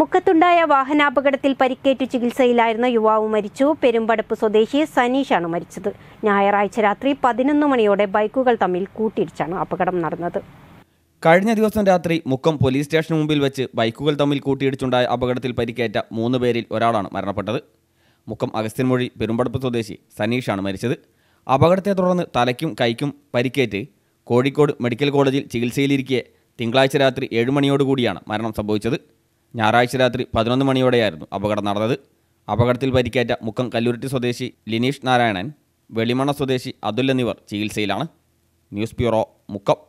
മുക്കത്തുണ്ടായ വാഹനാപകടത്തിൽ പരിക്കേറ്റ് ചികിത്സയിലായിരുന്ന യുവാവ് മരിച്ചു പെരുമ്പടപ്പ് സ്വദേശി സനീഷാണ് മരിച്ചത് ഞായറാഴ്ച രാത്രി പതിനൊന്ന് മണിയോടെ ബൈക്കുകൾ തമ്മിൽ കൂട്ടിയിടിച്ചാണ് അപകടം നടന്നത് കഴിഞ്ഞ ദിവസം രാത്രി മുക്കം പോലീസ് സ്റ്റേഷന് മുമ്പിൽ വെച്ച് ബൈക്കുകൾ തമ്മിൽ കൂട്ടിയിടിച്ചുണ്ടായ അപകടത്തിൽ പരിക്കേറ്റ മൂന്ന് പേരിൽ ഒരാളാണ് മരണപ്പെട്ടത് മുക്കം അഗസ്ത്യൻമൊഴി പെരുമ്പടപ്പ് സ്വദേശി സനീഷാണ് മരിച്ചത് അപകടത്തെ തുടർന്ന് തലയ്ക്കും കൈക്കും പരിക്കേറ്റ് കോഴിക്കോട് മെഡിക്കൽ കോളേജിൽ ചികിത്സയിലിരിക്കെ തിങ്കളാഴ്ച രാത്രി ഏഴുമണിയോടുകൂടിയാണ് മരണം സംഭവിച്ചത് ഞായറാഴ്ച രാത്രി പതിനൊന്ന് മണിയോടെയായിരുന്നു അപകടം നടന്നത് അപകടത്തിൽ പരിക്കേറ്റ മുക്കം കല്ലുരുട്ടി സ്വദേശി ലിനീഷ് നാരായണൻ വെളിമണ സ്വദേശി അതുൽ എന്നിവർ ചികിത്സയിലാണ് ന്യൂസ് ബ്യൂറോ മുക്കം